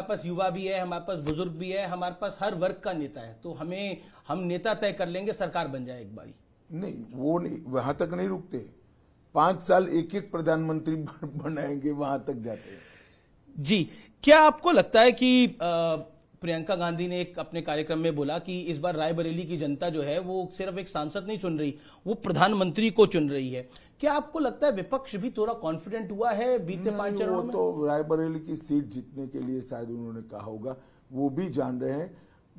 हमारे पास युवा भी है हमारे पास बुजुर्ग भी है हमारे पास हर वर्ग का नेता है तो हमें हम नेता तय कर लेंगे सरकार बन जाए एक बारी नहीं वो नहीं वहां तक नहीं रुकते पांच साल एक एक प्रधानमंत्री बनाएंगे वहां तक जाते हैं जी क्या आपको लगता है कि प्रियंका गांधी ने एक अपने कार्यक्रम में बोला कि इस बार रायबरेली की जनता जो है वो सिर्फ एक सांसद नहीं चुन रही वो प्रधानमंत्री को चुन रही है क्या आपको लगता है विपक्ष भी थोड़ा कॉन्फिडेंट हुआ है बीते पांच चरणों में तो रायबरेली की सीट जीतने के लिए शायद उन्होंने कहा होगा वो भी जान रहे हैं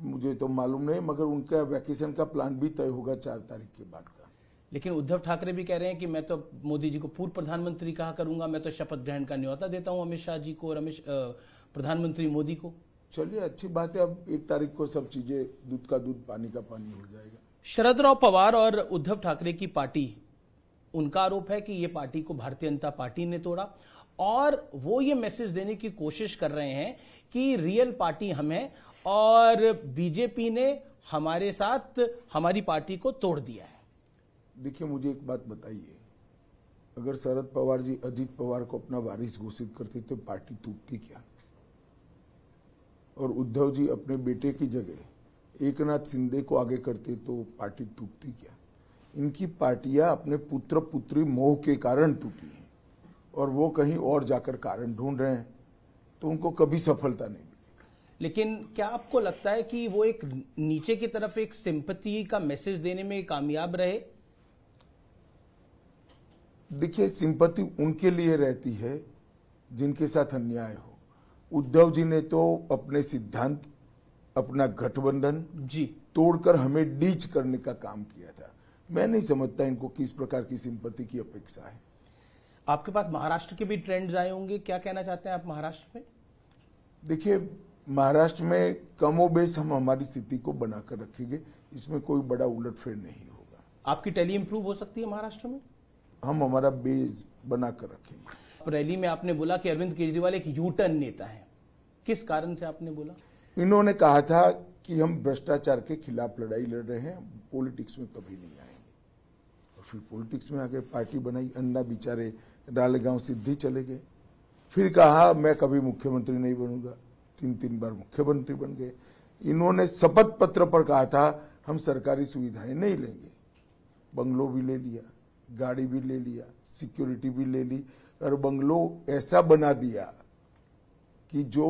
मुझे तो मालूम नहीं मगर उनका वैकेशन का प्लान भी तय होगा चार तारीख के बाद का लेकिन उद्धव ठाकरे भी कह रहे हैं कि मैं तो मोदी जी को पूर्व प्रधानमंत्री कहा करूंगा मैं तो शपथ ग्रहण का न्यौता देता हूं अमित शाह जी को और अमित प्रधानमंत्री मोदी को चलिए अच्छी बात है अब एक तारीख को सब चीजें दूध का दूध पानी का पानी हो जाएगा शरद राव पवार और उद्धव ठाकरे की पार्टी उनका आरोप है कि ये पार्टी को भारतीय जनता पार्टी ने तोड़ा और वो ये मैसेज देने की कोशिश कर रहे हैं कि रियल पार्टी हम है और बीजेपी ने हमारे साथ हमारी पार्टी को तोड़ दिया है देखिए मुझे एक बात बताइए अगर शरद पवार जी अजीत पवार को अपना वारिस घोषित करते तो पार्टी टूटती क्या और उद्धव जी अपने बेटे की जगह एक नाथ शिंदे को आगे करते तो पार्टी टूटती क्या इनकी पार्टियां अपने पुत्र पुत्री मोह के कारण टूटी हैं और वो कहीं और जाकर कारण ढूंढ रहे हैं तो उनको कभी सफलता नहीं मिली लेकिन क्या आपको लगता है कि वो एक नीचे की तरफ एक सिंपति का मैसेज देने में कामयाब रहे देखिए सिंपति उनके लिए रहती है जिनके साथ अन्याय हो उद्धव जी ने तो अपने सिद्धांत अपना गठबंधन जी तोड़कर हमें डीच करने का काम किया था मैं नहीं समझता इनको किस प्रकार की सिंपत्ति की अपेक्षा है आपके पास महाराष्ट्र के भी ट्रेंड्स आए होंगे क्या कहना चाहते हैं आप महाराष्ट्र में देखिए महाराष्ट्र में कमोबेश हम हमारी स्थिति को बनाकर रखेंगे इसमें कोई बड़ा उलटफेर नहीं होगा आपकी टैली इंप्रूव हो सकती है महाराष्ट्र में हम हमारा बेस बनाकर रखेंगे रैली में आपने बोला कि अरविंद केजरीवाल एक यूटर्न नेता है किस कारण से आपने बोला इन्होंने कहा था कि हम भ्रष्टाचार के खिलाफ लड़ाई लड़ रहे हैं पॉलिटिक्स में कभी नहीं आए फिर पॉलिटिक्स में आके पार्टी बनाई अन्ना बिचारे डालेगांव सिद्धि चले गए फिर कहा मैं कभी मुख्यमंत्री नहीं बनूंगा तीन तीन बार मुख्यमंत्री बन गए इन्होंने शपथ पत्र पर कहा था हम सरकारी सुविधाएं नहीं लेंगे बंगलो भी ले लिया गाड़ी भी ले लिया सिक्योरिटी भी ले ली और बंगलो ऐसा बना दिया कि जो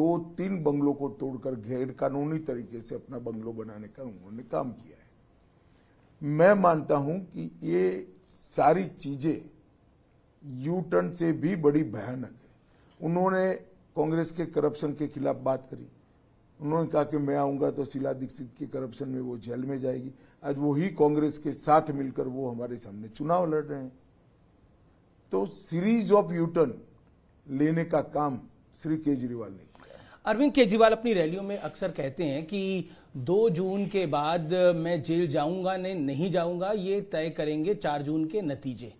दो तीन बंगलों को तोड़कर गैर कानूनी तरीके से अपना बंगलो बनाने का उन्होंने काम किया मैं मानता हूं कि ये सारी चीजें यू टर्न से भी बड़ी भयानक है उन्होंने कांग्रेस के करप्शन के खिलाफ बात करी उन्होंने कहा कि मैं आऊंगा तो शिला दीक्षित के करप्शन में वो जेल में जाएगी आज वो ही कांग्रेस के साथ मिलकर वो हमारे सामने चुनाव लड़ रहे हैं तो सीरीज ऑफ यूटर्न लेने का काम श्री केजरीवाल ने किया अरविंद केजरीवाल अपनी रैलियों में अक्सर कहते हैं कि दो जून के बाद मैं जेल जाऊंगा नहीं नहीं जाऊंगा ये तय करेंगे चार जून के नतीजे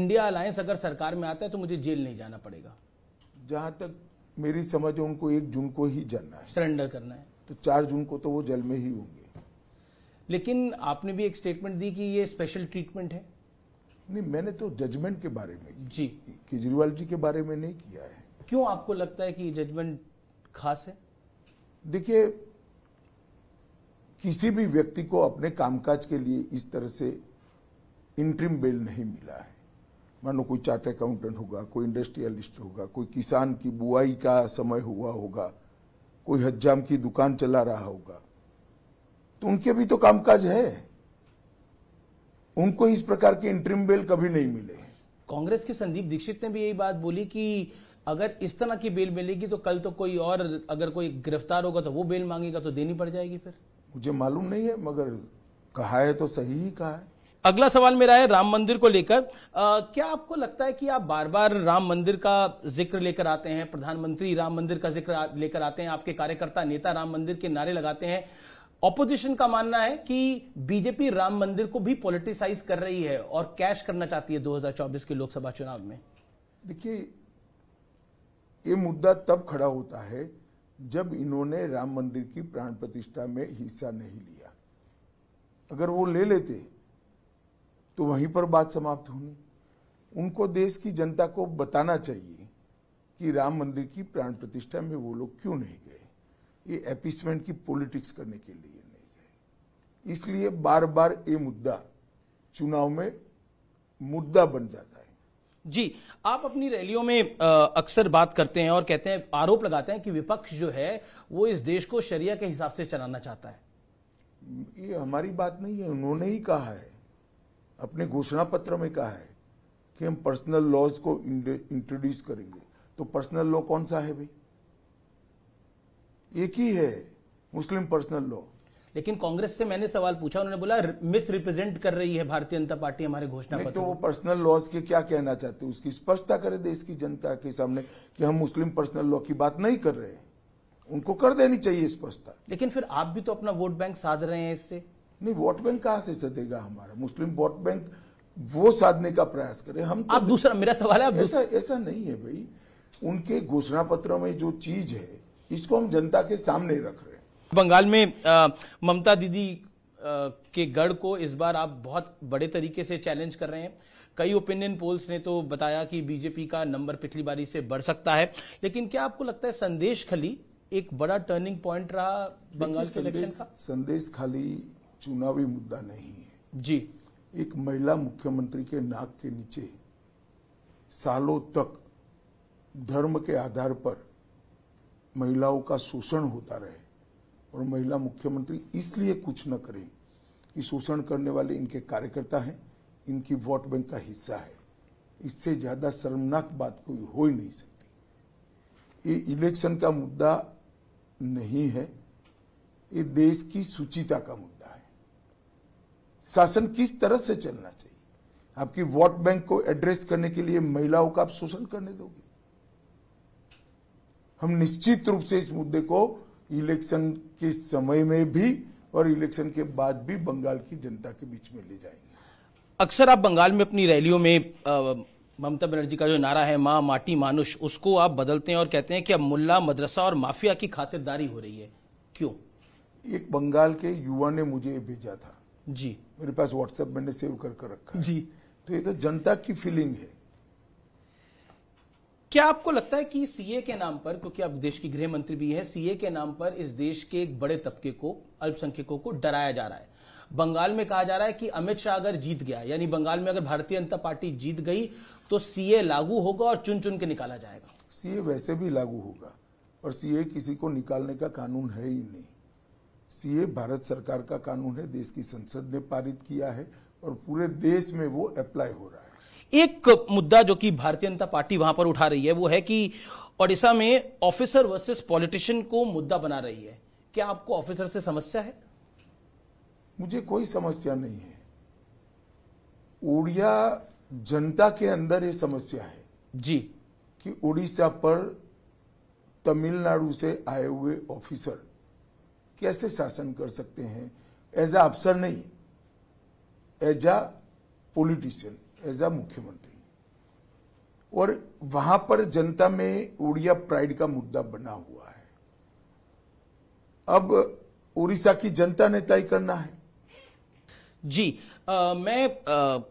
इंडिया अलायंस अगर सरकार में आता है तो मुझे जेल नहीं जाना पड़ेगा जहां तक मेरी समझ उनको एक जून को ही जाना है सरेंडर करना है तो चार जून को तो वो जेल में ही होंगे लेकिन आपने भी एक स्टेटमेंट दी कि ये स्पेशल ट्रीटमेंट है नहीं मैंने तो जजमेंट के बारे में जी केजरीवाल जी के बारे में नहीं किया है क्यों आपको लगता है कि जजमेंट खास है देखिए किसी भी व्यक्ति को अपने कामकाज के लिए इस तरह से इंट्रीम बेल नहीं मिला है मानो कोई चार्ट अकाउंटेंट होगा कोई इंडस्ट्रियलिस्ट होगा कोई किसान की बुआई का समय हुआ होगा कोई हज्जाम की दुकान चला रहा होगा तो उनके भी तो कामकाज है उनको इस प्रकार के इंट्रीम बेल कभी नहीं मिले कांग्रेस के संदीप दीक्षित ने भी यही बात बोली कि अगर इस तरह की बेल मिलेगी तो कल तो कोई और अगर कोई गिरफ्तार होगा तो वो बेल मांगेगा तो देनी पड़ जाएगी फिर मुझे मालूम नहीं है मगर कहा है तो सही ही कहा है अगला सवाल मेरा है राम मंदिर को लेकर क्या आपको लगता है कि आप बार बार राम मंदिर का जिक्र लेकर आते हैं प्रधानमंत्री राम मंदिर का जिक्र लेकर आते हैं आपके कार्यकर्ता नेता राम मंदिर के नारे लगाते हैं ऑपोजिशन का मानना है कि बीजेपी राम मंदिर को भी पॉलिटिसाइज कर रही है और कैश करना चाहती है 2024 के लोकसभा चुनाव में देखिए ये मुद्दा तब खड़ा होता है जब इन्होंने राम मंदिर की प्राण प्रतिष्ठा में हिस्सा नहीं लिया अगर वो ले लेते तो वहीं पर बात समाप्त होनी उनको देश की जनता को बताना चाहिए कि राम मंदिर की प्राण प्रतिष्ठा में वो लोग क्यों नहीं गए ये एपिसमेंट की पॉलिटिक्स करने के लिए नहीं गए इसलिए बार बार ये मुद्दा चुनाव में मुद्दा बन जाता है जी आप अपनी रैलियों में अक्सर बात करते हैं और कहते हैं आरोप लगाते हैं कि विपक्ष जो है वो इस देश को शरिया के हिसाब से चलाना चाहता है ये हमारी बात नहीं है उन्होंने ही कहा है अपने घोषणा पत्र में कहा है कि हम पर्सनल लॉज को इंट्रोड्यूस करेंगे तो पर्सनल लॉ कौन सा है भाई एक ही है मुस्लिम पर्सनल लॉ लेकिन कांग्रेस से मैंने सवाल पूछा उन्होंने बोला मिस रिप्रेजेंट कर रही है भारतीय जनता पार्टी हमारे घोषणा पत्र तो वो पर्सनल लॉस के क्या कहना चाहते हैं उसकी स्पष्टता करें देश की जनता के सामने कि हम मुस्लिम पर्सनल लॉ की बात नहीं कर रहे हैं उनको कर देनी चाहिए स्पष्टता लेकिन फिर आप भी तो अपना वोट बैंक साध रहे हैं इससे नहीं वोट बैंक कहा से सदेगा हमारा मुस्लिम वोट बैंक वो साधने का प्रयास करें हम आप तो दूसरा मेरा सवाल है ऐसा ऐसा नहीं है भाई उनके घोषणा पत्रों में जो चीज है इसको हम जनता के सामने रख रहे बंगाल में ममता दीदी के गढ़ को इस बार आप बहुत बड़े तरीके से चैलेंज कर रहे हैं कई ओपिनियन पोल्स ने तो बताया कि बीजेपी का नंबर पिछली बारी से बढ़ सकता है लेकिन क्या आपको लगता है संदेश खली एक बड़ा टर्निंग पॉइंट रहा बंगाल के इलेक्शन का संदेश खाली चुनावी मुद्दा नहीं है जी एक महिला मुख्यमंत्री के नाक के नीचे सालों तक धर्म के आधार पर महिलाओं का शोषण होता रहे और महिला मुख्यमंत्री इसलिए कुछ न करें कि शोषण करने वाले इनके कार्यकर्ता हैं इनकी वोट बैंक का हिस्सा है इससे ज़्यादा शर्मनाक बात कोई हो ही नहीं सकती ये इलेक्शन का मुद्दा नहीं है ये देश की सुचिता का मुद्दा है शासन किस तरह से चलना चाहिए आपकी वोट बैंक को एड्रेस करने के लिए महिलाओं का आप शोषण करने दोगे हम निश्चित रूप से इस मुद्दे को इलेक्शन के समय में भी और इलेक्शन के बाद भी बंगाल की जनता के बीच में ले जाएंगे अक्सर आप बंगाल में अपनी रैलियों में ममता बनर्जी का जो नारा है माँ माटी मानुष उसको आप बदलते हैं और कहते हैं कि अब मुल्ला मदरसा और माफिया की खातिरदारी हो रही है क्यों एक बंगाल के युवा ने मुझे भेजा था जी मेरे पास व्हाट्सएप मैंने सेव कर कर रखा जी तो ये तो जनता की फीलिंग है क्या आपको लगता है कि सीए के नाम पर क्योंकि आप देश की गृह मंत्री भी है सीए के नाम पर इस देश के एक बड़े तबके को अल्पसंख्यकों को डराया जा रहा है बंगाल में कहा जा रहा है कि अमित शाह अगर जीत गया यानी बंगाल में अगर भारतीय जनता पार्टी जीत गई तो सीए लागू होगा और चुन चुन के निकाला जाएगा सीए वैसे भी लागू होगा और सीए किसी को निकालने का कानून है ही नहीं सीए भारत सरकार का कानून है देश की संसद ने पारित किया है और पूरे देश में वो अप्लाई हो रहा है एक मुद्दा जो कि भारतीय जनता पार्टी वहां पर उठा रही है वो है कि ओडिशा में ऑफिसर वर्सेस पॉलिटिशियन को मुद्दा बना रही है क्या आपको ऑफिसर से समस्या है मुझे कोई समस्या नहीं है उड़िया जनता के अंदर ये समस्या है जी कि उड़ीसा पर तमिलनाडु से आए हुए ऑफिसर कैसे शासन कर सकते हैं एज अ अफसर नहीं as a politician as a मुख्यमंत्री और वहां पर जनता में उड़िया प्राइड का मुद्दा बना हुआ है अब उड़ीसा की जनता ने तय करना है जी आ, मैं आ...